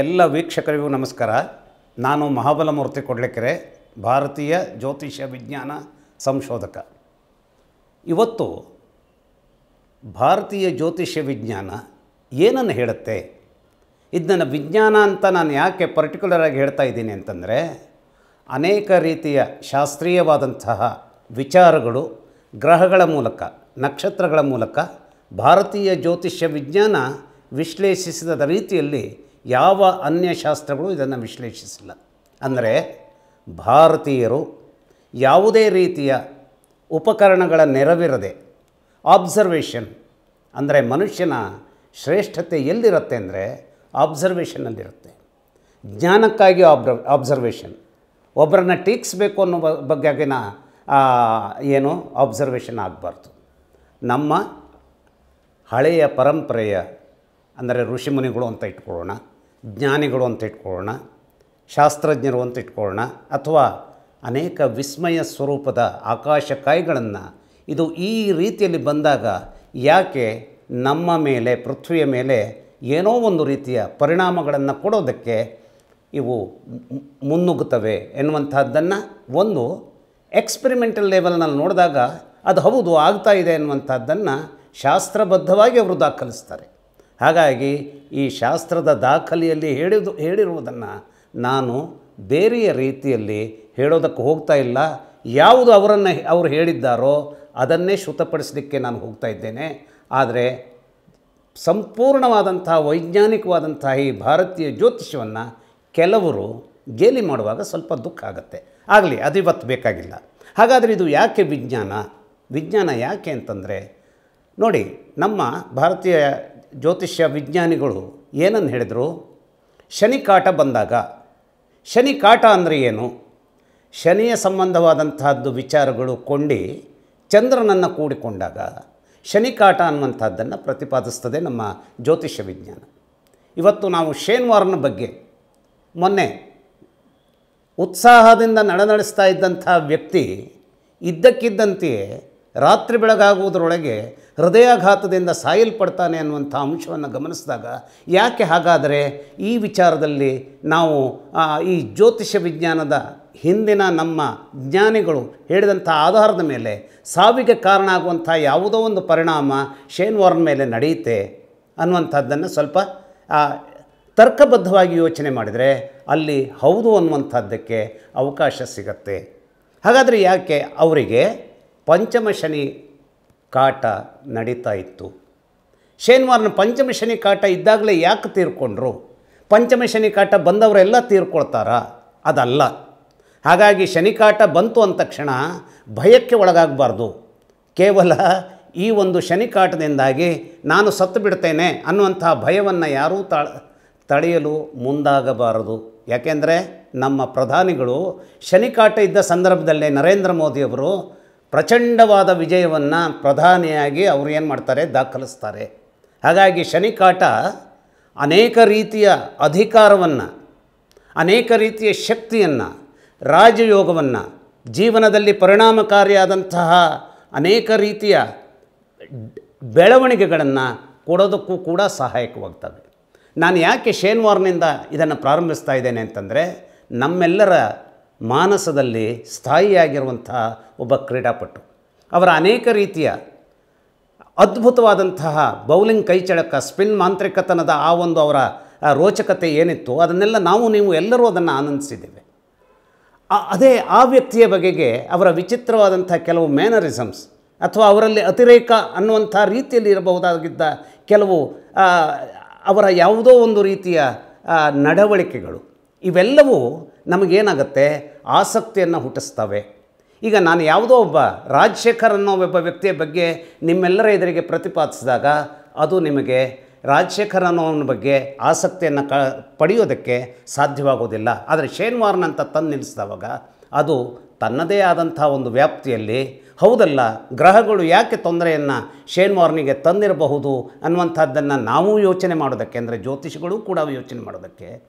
ಎಲ್ಲ ವೀಕ್ಷಕರಿಗೂ ನಮಸ್ಕಾರ ನಾನು ಮಹಾಬಲಮೂರ್ತಿ ಕೊಡ್ಲೇಕೆರೆ ಭಾರತೀಯ ಜ್ಯೋತಿಷ್ಯ ವಿಜ್ಞಾನ ಸಂಶೋಧಕ ಇವತ್ತು ಭಾರತೀಯ ಜ್ಯೋತಿಷ್ಯ ವಿಜ್ಞಾನ ಏನನ್ನು ಹೇಳುತ್ತೆ ಇದನ್ನು ವಿಜ್ಞಾನ ಅಂತ ನಾನು ಯಾಕೆ ಪರ್ಟಿಕ್ಯುಲರಾಗಿ ಹೇಳ್ತಾ ಇದ್ದೀನಿ ಅಂತಂದರೆ ಅನೇಕ ರೀತಿಯ ಶಾಸ್ತ್ರೀಯವಾದಂತಹ ವಿಚಾರಗಳು ಗ್ರಹಗಳ ಮೂಲಕ ನಕ್ಷತ್ರಗಳ ಮೂಲಕ ಭಾರತೀಯ ಜ್ಯೋತಿಷ್ಯ ವಿಜ್ಞಾನ ವಿಶ್ಲೇಷಿಸಿದ ರೀತಿಯಲ್ಲಿ ಯಾವ ಅನ್ಯ ಶಾಸ್ತ್ರಗಳು ಇದನ್ನು ವಿಶ್ಲೇಷಿಸಿಲ್ಲ ಅಂದರೆ ಭಾರತೀಯರು ಯಾವುದೇ ರೀತಿಯ ಉಪಕರಣಗಳ ನೆರವಿರದೆ ಆಬ್ಸರ್ವೇಷನ್ ಅಂದರೆ ಮನುಷ್ಯನ ಶ್ರೇಷ್ಠತೆ ಎಲ್ಲಿರುತ್ತೆ ಅಂದರೆ ಆಬ್ಸರ್ವೇಷನ್ನಲ್ಲಿರುತ್ತೆ ಜ್ಞಾನಕ್ಕಾಗಿ ಆಬ್ರ ಆಬ್ಸರ್ವೇಷನ್ ಒಬ್ಬರನ್ನು ಟೀಕ್ಸ್ಬೇಕು ಅನ್ನೋ ಬಗ್ಗೆಗಿನ ಏನು ಆಬ್ಸರ್ವೇಷನ್ ಆಗಬಾರ್ದು ನಮ್ಮ ಹಳೆಯ ಪರಂಪರೆಯ ಅಂದರೆ ಋಷಿಮುನಿಗಳು ಅಂತ ಇಟ್ಕೊಳ್ಳೋಣ ಜ್ಞಾನಿಗಳು ಅಂತ ಇಟ್ಕೊಳ್ಳೋಣ ಶಾಸ್ತ್ರಜ್ಞರು ಅಂತ ಇಟ್ಕೊಳ್ಳೋಣ ಅಥವಾ ಅನೇಕ ವಿಸ್ಮಯ ಸ್ವರೂಪದ ಆಕಾಶಕಾಯಿಗಳನ್ನು ಇದು ಈ ರೀತಿಯಲ್ಲಿ ಬಂದಾಗ ಯಾಕೆ ನಮ್ಮ ಮೇಲೆ ಪೃಥ್ವಿಯ ಮೇಲೆ ಏನೋ ಒಂದು ರೀತಿಯ ಪರಿಣಾಮಗಳನ್ನು ಕೊಡೋದಕ್ಕೆ ಇವು ಮುನ್ನುಗ್ಗುತ್ತವೆ ಎನ್ನುವಂಥದ್ದನ್ನು ಒಂದು ಎಕ್ಸ್ಪೆರಿಮೆಂಟಲ್ ಲೆವೆಲ್ನಲ್ಲಿ ನೋಡಿದಾಗ ಅದು ಹೌದು ಆಗ್ತಾ ಇದೆ ಎನ್ನುವಂಥದ್ದನ್ನು ಶಾಸ್ತ್ರಬದ್ಧವಾಗಿ ಅವರು ದಾಖಲಿಸ್ತಾರೆ ಹಾಗಾಗಿ ಈ ಶಾಸ್ತ್ರದ ದಾಖಲೆಯಲ್ಲಿ ಹೇಳಿದು ಹೇಳಿರುವುದನ್ನು ನಾನು ಬೇರೆಯ ರೀತಿಯಲ್ಲಿ ಹೇಳೋದಕ್ಕೆ ಹೋಗ್ತಾ ಇಲ್ಲ ಯಾವುದು ಅವರನ್ನು ಅವರು ಹೇಳಿದ್ದಾರೋ ಅದನ್ನೇ ಶ್ರುತಪಡಿಸಲಿಕ್ಕೆ ನಾನು ಹೋಗ್ತಾ ಇದ್ದೇನೆ ಆದರೆ ಸಂಪೂರ್ಣವಾದಂತಹ ವೈಜ್ಞಾನಿಕವಾದಂತಹ ಈ ಭಾರತೀಯ ಜ್ಯೋತಿಷ್ಯವನ್ನು ಕೆಲವರು ಗೇಲಿ ಮಾಡುವಾಗ ಸ್ವಲ್ಪ ದುಃಖ ಆಗುತ್ತೆ ಆಗಲಿ ಅದು ಇವತ್ತು ಬೇಕಾಗಿಲ್ಲ ಹಾಗಾದರೆ ಇದು ಯಾಕೆ ವಿಜ್ಞಾನ ವಿಜ್ಞಾನ ಯಾಕೆ ಅಂತಂದರೆ ನೋಡಿ ನಮ್ಮ ಭಾರತೀಯ ಜ್ಯೋತಿಷ್ಯ ವಿಜ್ಞಾನಿಗಳು ಏನನ್ನು ಹೇಳಿದರು ಶನಿ ಕಾಟ ಬಂದಾಗ ಶನಿ ಕಾಟ ಅಂದರೆ ಏನು ಶನಿಯ ಸಂಬಂಧವಾದಂತಹದ್ದು ವಿಚಾರಗಳು ಕೊಂಡಿ ಚಂದ್ರನನ್ನು ಕೂಡಿಕೊಂಡಾಗ ಶನಿ ಕಾಟ ಅನ್ನುವಂಥದ್ದನ್ನು ಪ್ರತಿಪಾದಿಸ್ತದೆ ನಮ್ಮ ಜ್ಯೋತಿಷ್ಯ ವಿಜ್ಞಾನ ಇವತ್ತು ನಾವು ಶೇನ್ವಾರನ ಬಗ್ಗೆ ಮೊನ್ನೆ ಉತ್ಸಾಹದಿಂದ ನಡೆನಡೆಸ್ತಾ ಇದ್ದಂಥ ವ್ಯಕ್ತಿ ಇದ್ದಕ್ಕಿದ್ದಂತೆಯೇ ರಾತ್ರಿ ಬೆಳಗಾಗುವುದರೊಳಗೆ ಹೃದಯಾಘಾತದಿಂದ ಸಾಯಲ್ಪಡ್ತಾನೆ ಅನ್ನುವಂಥ ಅಂಶವನ್ನು ಗಮನಿಸಿದಾಗ ಯಾಕೆ ಹಾಗಾದರೆ ಈ ವಿಚಾರದಲ್ಲಿ ನಾವು ಈ ಜ್ಯೋತಿಷ್ಯ ವಿಜ್ಞಾನದ ಹಿಂದಿನ ನಮ್ಮ ಜ್ಞಾನಿಗಳು ಹೇಳಿದಂಥ ಆಧಾರದ ಮೇಲೆ ಸಾವಿಗೆ ಕಾರಣ ಆಗುವಂಥ ಯಾವುದೋ ಒಂದು ಪರಿಣಾಮ ಶೇನ್ವಾರ್ನ್ ಮೇಲೆ ನಡೆಯುತ್ತೆ ಅನ್ನುವಂಥದ್ದನ್ನು ಸ್ವಲ್ಪ ತರ್ಕಬದ್ಧವಾಗಿ ಯೋಚನೆ ಮಾಡಿದರೆ ಅಲ್ಲಿ ಹೌದು ಅನ್ನುವಂಥದ್ದಕ್ಕೆ ಅವಕಾಶ ಸಿಗತ್ತೆ ಹಾಗಾದರೆ ಯಾಕೆ ಅವರಿಗೆ ಪಂಚಮ ಶನಿ ಕಾಟ ನಡೀತಾ ಇತ್ತು ಶನಿವಾರನ ಪಂಚಮ ಶನಿ ಕಾಟ ಇದ್ದಾಗಲೇ ಯಾಕೆ ತೀರ್ಕೊಂಡ್ರು ಪಂಚಮ ಶನಿ ಕಾಟ ಬಂದವರೆಲ್ಲ ತೀರ್ಕೊಳ್ತಾರಾ ಅದಲ್ಲ ಹಾಗಾಗಿ ಶನಿಕಾಟ ಬಂತು ಅಂದ ತಕ್ಷಣ ಭಯಕ್ಕೆ ಒಳಗಾಗಬಾರ್ದು ಕೇವಲ ಈ ಒಂದು ಶನಿಕಾಟದಿಂದಾಗಿ ನಾನು ಸತ್ತು ಬಿಡ್ತೇನೆ ಅನ್ನುವಂಥ ಭಯವನ್ನು ಯಾರೂ ತಳ ತಡೆಯಲು ಮುಂದಾಗಬಾರದು ಯಾಕೆಂದರೆ ನಮ್ಮ ಪ್ರಧಾನಿಗಳು ಶನಿಕಾಟ ಇದ್ದ ಸಂದರ್ಭದಲ್ಲೇ ನರೇಂದ್ರ ಮೋದಿಯವರು ಪ್ರಚಂಡವಾದ ವಿಜಯವನ್ನು ಪ್ರಧಾನಿಯಾಗಿ ಅವರು ಏನು ಮಾಡ್ತಾರೆ ದಾಖಲಿಸ್ತಾರೆ ಹಾಗಾಗಿ ಶನಿಕಾಟ ಅನೇಕ ರೀತಿಯ ಅಧಿಕಾರವನ್ನು ಅನೇಕ ರೀತಿಯ ಶಕ್ತಿಯನ್ನು ರಾಜಯೋಗವನ್ನು ಜೀವನದಲ್ಲಿ ಪರಿಣಾಮಕಾರಿಯಾದಂತಹ ಅನೇಕ ರೀತಿಯ ಬೆಳವಣಿಗೆಗಳನ್ನು ಕೊಡೋದಕ್ಕೂ ಕೂಡ ಸಹಾಯಕವಾಗ್ತವೆ ನಾನು ಯಾಕೆ ಶೇನ್ವಾರ್ನಿಂದ ಇದನ್ನು ಪ್ರಾರಂಭಿಸ್ತಾ ಇದ್ದೇನೆ ಅಂತಂದರೆ ನಮ್ಮೆಲ್ಲರ ಮಾನಸದಲ್ಲಿ ಸ್ಥಾಯಿಯಾಗಿರುವಂತಹ ಒಬ್ಬ ಕ್ರೀಡಾಪಟು ಅವರ ಅನೇಕ ರೀತಿಯ ಅದ್ಭುತವಾದಂತಹ ಬೌಲಿಂಗ್ ಕೈಚಳಕ ಸ್ಪಿನ್ ಮಾಂತ್ರಿಕತನದ ಆ ಒಂದು ಅವರ ರೋಚಕತೆ ಏನಿತ್ತು ಅದನ್ನೆಲ್ಲ ನಾವು ನೀವು ಎಲ್ಲರೂ ಅದನ್ನು ಆನಂದಿಸಿದ್ದೇವೆ ಅದೇ ಆ ವ್ಯಕ್ತಿಯ ಬಗೆಗೆ ಅವರ ವಿಚಿತ್ರವಾದಂಥ ಕೆಲವು ಮ್ಯಾನರಿಸಮ್ಸ್ ಅಥವಾ ಅವರಲ್ಲಿ ಅತಿರೇಕ ಅನ್ನುವಂಥ ರೀತಿಯಲ್ಲಿ ಇರಬಹುದಾಗಿದ್ದ ಕೆಲವು ಅವರ ಯಾವುದೋ ಒಂದು ರೀತಿಯ ನಡವಳಿಕೆಗಳು ಇವೆಲ್ಲವೂ ನಮಗೇನಾಗುತ್ತೆ ಆಸಕ್ತಿಯನ್ನು ಹುಟ್ಟಿಸ್ತವೆ ಈಗ ನಾನು ಯಾವುದೋ ಒಬ್ಬ ರಾಜಶೇಖರ್ ಅನ್ನೋ ಒಬ್ಬ ವ್ಯಕ್ತಿಯ ಬಗ್ಗೆ ನಿಮ್ಮೆಲ್ಲರ ಎದುರಿಗೆ ಪ್ರತಿಪಾದಿಸಿದಾಗ ಅದು ನಿಮಗೆ ರಾಜಶೇಖರ್ ಅನ್ನೋವನ ಬಗ್ಗೆ ಆಸಕ್ತಿಯನ್ನು ಕ ಪಡೆಯೋದಕ್ಕೆ ಸಾಧ್ಯವಾಗೋದಿಲ್ಲ ಆದರೆ ಅಂತ ತಂದು ನಿಲ್ಲಿಸಿದವಾಗ ಅದು ತನ್ನದೇ ಆದಂಥ ಒಂದು ವ್ಯಾಪ್ತಿಯಲ್ಲಿ ಹೌದಲ್ಲ ಗ್ರಹಗಳು ಯಾಕೆ ತೊಂದರೆಯನ್ನು ಶೇನ್ವಾರ್ನಿಗೆ ತಂದಿರಬಹುದು ಅನ್ನುವಂಥದ್ದನ್ನು ನಾವು ಯೋಚನೆ ಮಾಡೋದಕ್ಕೆ ಅಂದರೆ ಜ್ಯೋತಿಷಿಗಳು ಕೂಡ ಯೋಚನೆ ಮಾಡೋದಕ್ಕೆ